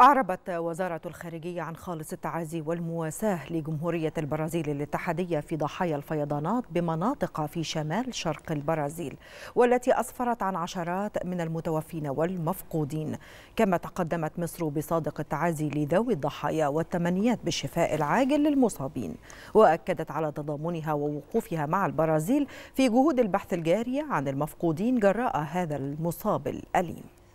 أعربت وزارة الخارجية عن خالص التعازي والمواساة لجمهورية البرازيل الاتحادية في ضحايا الفيضانات بمناطق في شمال شرق البرازيل والتي أسفرت عن عشرات من المتوفين والمفقودين كما تقدمت مصر بصادق التعازي لذوي الضحايا والتمنيات بالشفاء العاجل للمصابين وأكدت على تضامنها ووقوفها مع البرازيل في جهود البحث الجارية عن المفقودين جراء هذا المصاب الأليم